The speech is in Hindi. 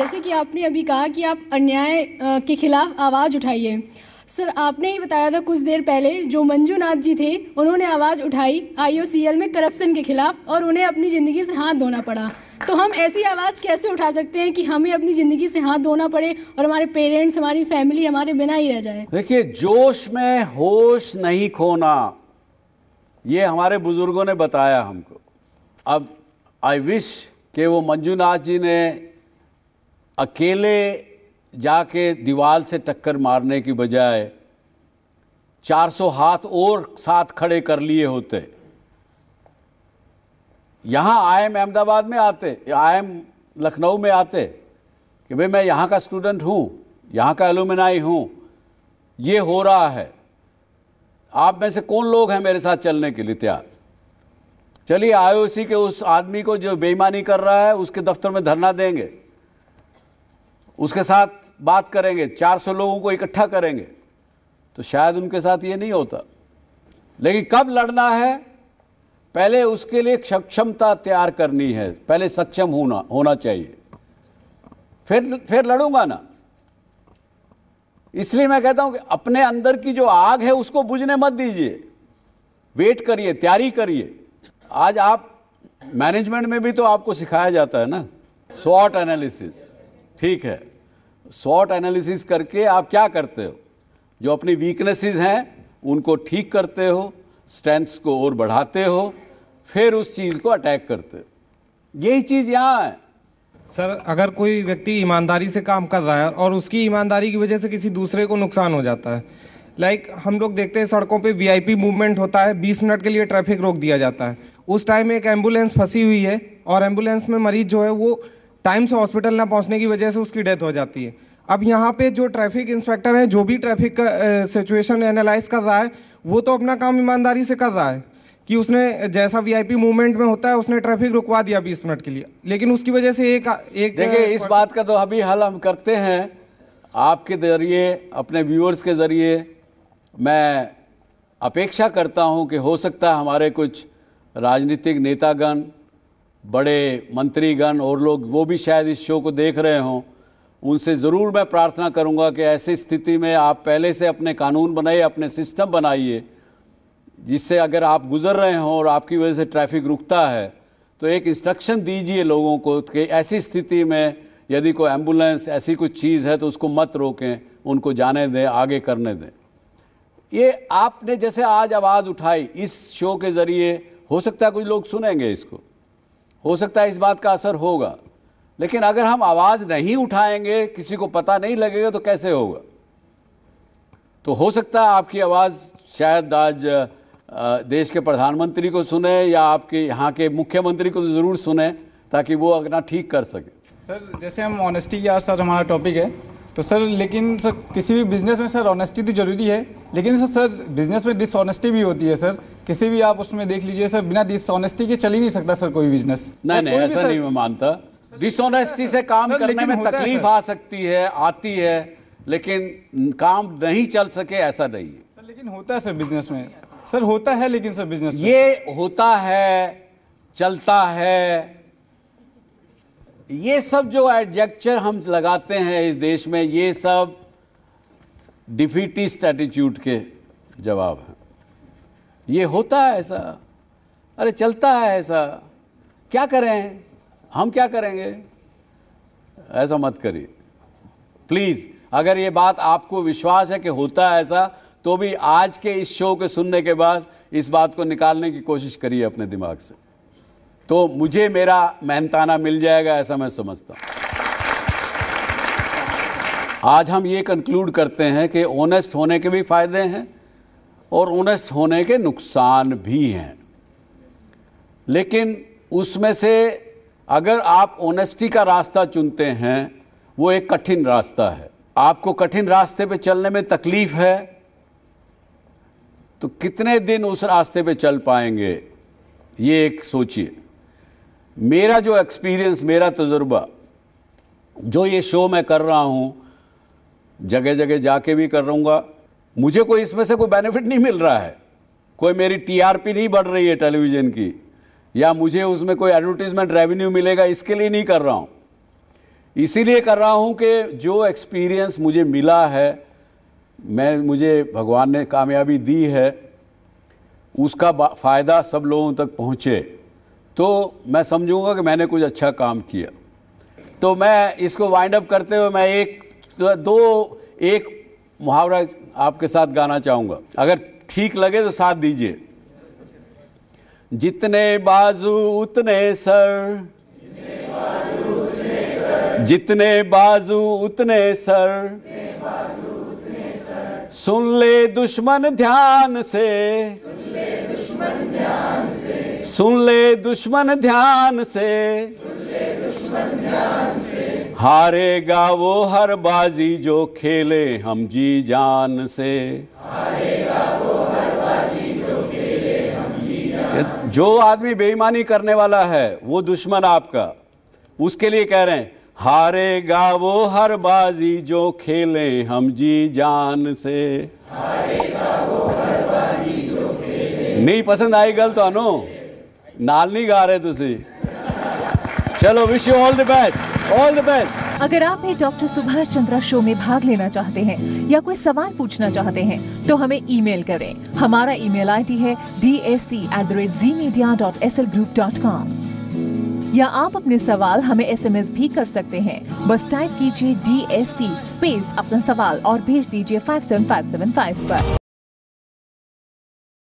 जैसे कि आपने अभी कहा कि आप अन्याय के खिलाफ आवाज़ उठाइए सर आपने ही बताया था कुछ देर पहले जो मंजूनाथ जी थे उन्होंने आवाज़ उठाई आई में करप्शन के खिलाफ और उन्हें अपनी ज़िंदगी से हाथ धोना पड़ा तो हम ऐसी आवाज़ कैसे उठा सकते हैं कि हमें अपनी ज़िंदगी से हाथ धोना पड़े और हमारे पेरेंट्स हमारी फैमिली हमारे बिना ही रह जाए देखिए जोश में होश नहीं खोना ये हमारे बुज़ुर्गों ने बताया हमको अब आई विश कि वो मंजूनाथ जी ने अकेले जाके दीवार से टक्कर मारने की बजाय 400 हाथ और साथ खड़े कर लिए होते यहाँ आई एम अहमदाबाद में आते आई एम लखनऊ में आते कि भाई मैं यहाँ का स्टूडेंट हूँ यहाँ का एलुमिनाई हूँ ये हो रहा है आप में से कौन लोग हैं मेरे साथ चलने के लिए तैयार चलिए आईओसी के उस आदमी को जो बेईमानी कर रहा है उसके दफ्तर में धरना देंगे उसके साथ बात करेंगे 400 लोगों को इकट्ठा करेंगे तो शायद उनके साथ ये नहीं होता लेकिन कब लड़ना है पहले उसके लिए सक्षमता तैयार करनी है पहले सक्षम होना होना चाहिए फिर फिर लड़ूंगा ना इसलिए मैं कहता हूं कि अपने अंदर की जो आग है उसको बुझने मत दीजिए वेट करिए तैयारी करिए आज आप मैनेजमेंट में भी तो आपको सिखाया जाता है ना शॉर्ट एनालिसिस ठीक है शॉर्ट एनालिसिस करके आप क्या करते हो जो अपनी वीकनेसेस हैं उनको ठीक करते हो स्ट्रेंथ्स को और बढ़ाते हो फिर उस चीज़ को अटैक करते हो यही चीज़ यहाँ है सर अगर कोई व्यक्ति ईमानदारी से काम कर रहा है और उसकी ईमानदारी की वजह से किसी दूसरे को नुकसान हो जाता है लाइक like, हम लोग देखते हैं सड़कों पे वीआईपी मूवमेंट होता है 20 मिनट के लिए ट्रैफिक रोक दिया जाता है उस टाइम एक एम्बुलेंस फंसी हुई है और एम्बुलेंस में मरीज जो है वो टाइम से हॉस्पिटल ना पहुंचने की वजह से उसकी डेथ हो जाती है अब यहाँ पे जो ट्रैफिक इंस्पेक्टर हैं जो भी ट्रैफिक का सिचुएशन एनालाइज कर रहा है वो तो अपना काम ईमानदारी से कर रहा है कि उसने जैसा वीआईपी मूवमेंट में होता है उसने ट्रैफिक रुकवा दिया बीस मिनट के लिए लेकिन उसकी वजह से एक एक देखिए इस बात का तो अभी हल हम करते हैं आपके जरिए अपने व्यूअर्स के ज़रिए मैं अपेक्षा करता हूं कि हो सकता है हमारे कुछ राजनीतिक नेतागण बड़े मंत्रीगण और लोग वो भी शायद इस शो को देख रहे हों उनसे ज़रूर मैं प्रार्थना करूंगा कि ऐसी स्थिति में आप पहले से अपने कानून बनाइए अपने सिस्टम बनाइए जिससे अगर आप गुज़र रहे हों और आपकी वजह से ट्रैफिक रुकता है तो एक इंस्ट्रक्शन दीजिए लोगों को कि ऐसी स्थिति में यदि कोई एम्बुलेंस ऐसी कुछ चीज़ है तो उसको मत रोकें उनको जाने दें आगे करने दें ये आपने जैसे आज आवाज़ उठाई इस शो के ज़रिए हो सकता है कुछ लोग सुनेंगे इसको हो सकता है इस बात का असर होगा लेकिन अगर हम आवाज़ नहीं उठाएंगे किसी को पता नहीं लगेगा तो कैसे होगा तो हो सकता है आपकी आवाज़ शायद आज देश के प्रधानमंत्री को सुने या आपके यहाँ के मुख्यमंत्री को ज़रूर सुने ताकि वो अपना ठीक कर सके सर जैसे हम ऑनेस्टी या सर हमारा टॉपिक है तो सर लेकिन सर किसी भी बिजनेस में सर ऑनेस्टी तो जरूरी है लेकिन सर सर बिजनेस में डिसऑनेस्टी भी होती है सर किसी भी आप उसमें देख लीजिए सर बिना डिसऑनेस्टी के चल ही नहीं सकता सर कोई बिजनेस नहीं नहीं ऐसा नहीं मैं मानता डिसऑनेस्टी से काम करने में तकलीफ आ सकती है आती है लेकिन काम नहीं चल सके ऐसा नहीं है सर लेकिन होता है सर बिजनेस में सर होता है लेकिन सर बिजनेस ये होता है चलता है ये सब जो एडजेक्चर हम लगाते हैं इस देश में ये सब डिफिटिस्ट एटीट्यूड के जवाब हैं ये होता है ऐसा अरे चलता है ऐसा क्या करें हम क्या करेंगे ऐसा मत करिए प्लीज़ अगर ये बात आपको विश्वास है कि होता है ऐसा तो भी आज के इस शो के सुनने के बाद इस बात को निकालने की कोशिश करिए अपने दिमाग से तो मुझे मेरा मेहनताना मिल जाएगा ऐसा मैं समझता हूँ आज हम ये कंक्लूड करते हैं कि ओनेस्ट होने के भी फ़ायदे हैं और ओनेस्ट होने के नुकसान भी हैं लेकिन उसमें से अगर आप ओनेस्टी का रास्ता चुनते हैं वो एक कठिन रास्ता है आपको कठिन रास्ते पे चलने में तकलीफ़ है तो कितने दिन उस रास्ते पे चल पाएंगे ये एक सोचिए मेरा जो एक्सपीरियंस मेरा तजुर्बा जो ये शो मैं कर रहा हूँ जगह जगह जाके भी कर रूँगा मुझे कोई इसमें से कोई बेनिफिट नहीं मिल रहा है कोई मेरी टीआरपी नहीं बढ़ रही है टेलीविज़न की या मुझे उसमें कोई एडवर्टीज़मेंट रेवेन्यू मिलेगा इसके लिए नहीं कर रहा हूँ इसीलिए कर रहा हूँ कि जो एक्सपीरियंस मुझे मिला है मैं मुझे भगवान ने कामयाबी दी है उसका फ़ायदा सब लोगों तक पहुँचे तो मैं समझूंगा कि मैंने कुछ अच्छा काम किया तो मैं इसको वाइंड अप करते हुए मैं एक दो एक मुहावरा आपके साथ गाना चाहूंगा अगर ठीक लगे तो साथ दीजिए जितने बाजू उतने सर जितने बाजू उतने सर सुन ले दुश्मन ध्यान से सुन ले दुश्मन ध्यान से, हारे गावो हारेगा वो हर बाजी जो खेले हम जी जान से जो आदमी बेईमानी करने वाला है वो दुश्मन आपका उसके लिए कह रहे हैं हारेगा वो हर बाजी जो खेले हम जी जान से नहीं पसंद आई गल तो चलो wish you all the best all the best अगर आप भी डॉक्टर सुभाष चंद्रा शो में भाग लेना चाहते हैं या कोई सवाल पूछना चाहते हैं तो हमें ईमेल करें हमारा ईमेल आईडी है D S C at the rate G media dot S L group dot com या आप अपने सवाल हमें एसएमएस भी कर सकते हैं बस टाइप कीजिए डी एस सी स्पेस अपना सवाल और भेज दीजिए five seven five seven five पर